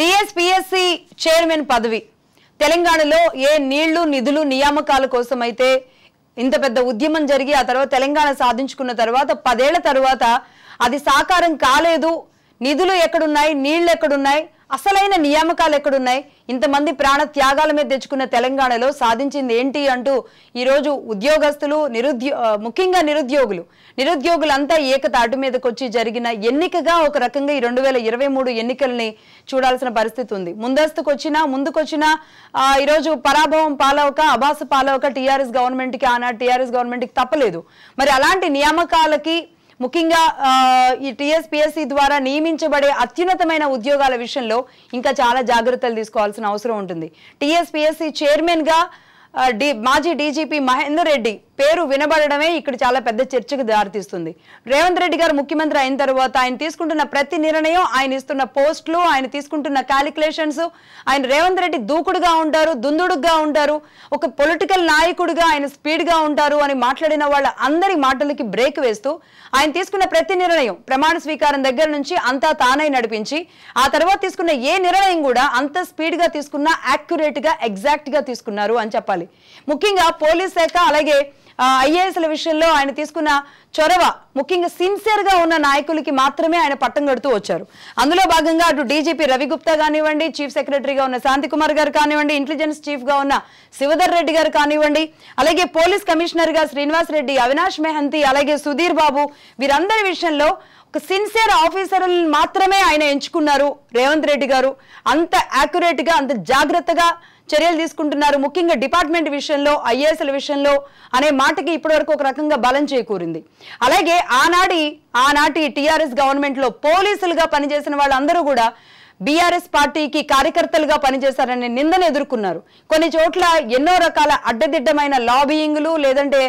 TSPSC chairman పదవి తెలంగాణలో ఏ నీళ్లు నిధులు నియామకాల కోసం అయితే ఇంత పెద్ద ఉద్యమం జరిగి ఆ తర్వాత తెలంగాణ సాధించుకున్న తర్వాత పదేళ్ల తర్వాత అది సాకారం కాలేదు నిధులు ఎక్కడున్నాయి నీళ్లు ఎక్కడున్నాయి అసలైన నియామకాలు ఎక్కడున్నాయి ఇంతమంది ప్రాణ త్యాగాల మీద తెచ్చుకున్న తెలంగాణలో సాధించింది ఏంటి అంటూ ఈరోజు ఉద్యోగస్తులు నిరుద్యో ముఖ్యంగా నిరుద్యోగులు నిరుద్యోగులంతా ఏకతాటు మీదకొచ్చి వచ్చి జరిగిన ఎన్నికగా ఒక రకంగా ఈ రెండు వేల ఇరవై మూడు ఎన్నికల్ని చూడాల్సిన పరిస్థితి ఉంది ముందస్తుకు వచ్చినా ముందుకొచ్చినా ఈరోజు పరాభవం పాలవక అభాస పాలవక టీఆర్ఎస్ గవర్నమెంట్కి ఆనాడు టీఆర్ఎస్ గవర్నమెంట్కి తప్పలేదు మరి అలాంటి నియామకాలకి ముఖ్యంగా ఈ టిఎస్పిఎస్సి ద్వారా నియమించబడే అత్యున్నతమైన ఉద్యోగాల విషయంలో ఇంకా చాలా జాగ్రత్తలు తీసుకోవాల్సిన అవసరం ఉంటుంది టిఎస్పిఎస్సి చైర్మన్గా డి మాజీ డీజీపీ మహేందర్ రెడ్డి పేరు వినబడడమే ఇక్కడ చాలా పెద్ద చర్చకు దారితీస్తుంది రేవంత్ రెడ్డి గారు ముఖ్యమంత్రి అయిన తర్వాత ఆయన తీసుకుంటున్న ప్రతి నిర్ణయం ఆయన ఇస్తున్న పోస్టులు ఆయన తీసుకుంటున్న క్యాలిక్యులేషన్స్ ఆయన రేవంత్ రెడ్డి దూకుడుగా ఉంటారు దుందుడుగా ఉంటారు ఒక పొలిటికల్ నాయకుడిగా ఆయన స్పీడ్గా ఉంటారు అని మాట్లాడిన వాళ్ళ అందరి మాటలకి బ్రేక్ వేస్తూ ఆయన తీసుకున్న ప్రతి నిర్ణయం ప్రమాణ స్వీకారం దగ్గర నుంచి అంతా తానై నడిపించి ఆ తర్వాత తీసుకున్న ఏ నిర్ణయం కూడా అంత స్పీడ్గా తీసుకున్నా యాక్యురేట్గా ఎగ్జాక్ట్గా తీసుకున్నారు అని చెప్పాలి ముఖ్యంగా పోలీస్ శాఖ అలాగే ఐఏఎస్ల విషయంలో ఆయన తీసుకున్న చొరవ ముఖ్యంగా సిన్సియర్గా ఉన్న నాయకులకి మాత్రమే ఆయన పట్టం కడుతూ వచ్చారు అందులో భాగంగా అటు డీజీపీ రవిగుప్తా కానివ్వండి చీఫ్ సెక్రటరీగా ఉన్న శాంతికుమార్ గారు కానివ్వండి ఇంటెలిజెన్స్ చీఫ్గా ఉన్న శివధర్ రెడ్డి గారు కానివ్వండి అలాగే పోలీస్ కమిషనర్గా శ్రీనివాస్ రెడ్డి అవినాష్ మెహంతి అలాగే సుధీర్ బాబు వీరందరి విషయంలో ఒక సిన్సియర్ ఆఫీసర్లను మాత్రమే ఆయన ఎంచుకున్నారు రేవంత్ రెడ్డి గారు అంత యాక్యురేట్గా అంత జాగ్రత్తగా చర్యలు తీసుకుంటున్నారు ముఖ్యంగా డిపార్ట్మెంట్ విషయంలో ఐఏఎస్ల విషయంలో అనే మాటకి ఇప్పటివరకు ఒక రకంగా బలం చేకూరింది అలాగే ఆనాటి ఆనాటి టీఆర్ఎస్ గవర్నమెంట్లో పోలీసులుగా పనిచేసిన వాళ్ళందరూ కూడా బీఆర్ఎస్ పార్టీకి కార్యకర్తలుగా పనిచేశారనే నిందను ఎదుర్కొన్నారు కొన్ని చోట్ల ఎన్నో రకాల అడ్డదిడ్డమైన లాబియింగ్లు లేదంటే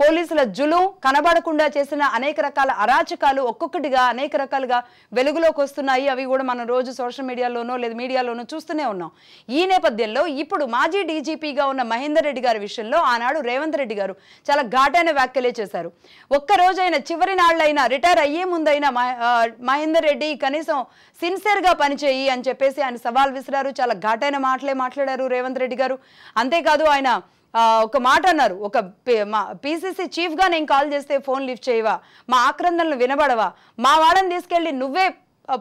పోలీసుల జులు కనబడకుండా చేసిన అనేక రకాల అరాచకాలు ఒక్కొక్కటిగా అనేక రకాలుగా వెలుగులోకి వస్తున్నాయి అవి కూడా మనం రోజు సోషల్ మీడియాలోనో లేదా మీడియాలోనో చూస్తూనే ఉన్నాం ఈ నేపథ్యంలో ఇప్పుడు మాజీ డీజీపీగా ఉన్న మహేందర్ రెడ్డి గారి విషయంలో ఆనాడు రేవంత్ రెడ్డి గారు చాలా ఘాటైన వ్యాఖ్యలే చేశారు ఒక్కరోజైనా చివరి నాళ్ళైనా రిటైర్ అయ్యే ముందైనా మహేందర్ రెడ్డి కనీసం సిన్సియర్ లీడర్గా పనిచేయి అని చెప్పేసి ఆయన సవాల్ విసిరారు చాలా ఘాటైన మాటలే మాట్లాడారు రేవంత్ రెడ్డి గారు అంతేకాదు ఆయన ఒక మాట అన్నారు ఒక పీసీసీ చీఫ్గా నేను కాల్ చేస్తే ఫోన్ లిఫ్ట్ చేయవా మా ఆక్రందనలు వినబడవా మా వాళ్ళని తీసుకెళ్ళి నువ్వే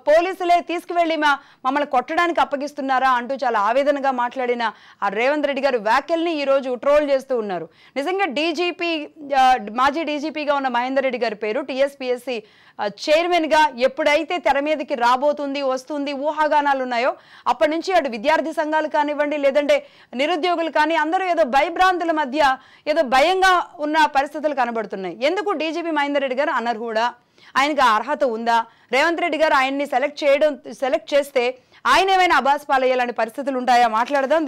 పోలీసులే తీసుకువెళ్ళి మా మమ్మల్ని కొట్టడానికి అప్పగిస్తున్నారా అంటూ చాలా ఆవేదనగా మాట్లాడిన ఆ రేవంత్ రెడ్డి గారు వ్యాఖ్యల్ని ఈరోజు ట్రోల్ చేస్తూ ఉన్నారు నిజంగా డీజీపీ మాజీ డీజీపీగా ఉన్న మహేందర్ రెడ్డి గారి పేరు టీఎస్పీఎస్సీ చైర్మన్గా ఎప్పుడైతే తెర మీదకి రాబోతుంది వస్తుంది ఊహాగానాలు ఉన్నాయో అప్పటి నుంచి అటు విద్యార్థి సంఘాలు కానివ్వండి లేదంటే నిరుద్యోగులు కానీ అందరూ ఏదో భయభ్రాంతుల మధ్య ఏదో భయంగా ఉన్న పరిస్థితులు కనబడుతున్నాయి ఎందుకు డీజీపీ మహేందర్ రెడ్డి గారు అనర్హుడా ఆయనకు అర్హత ఉందా రేవంత్ రెడ్డి గారు ఆయన్ని సెలెక్ట్ చేయడం సెలెక్ట్ చేస్తే ఆయన ఏమైనా అభాస్ పాలయ్యాలని పరిస్థితులు ఉంటాయా మాట్లాడదాం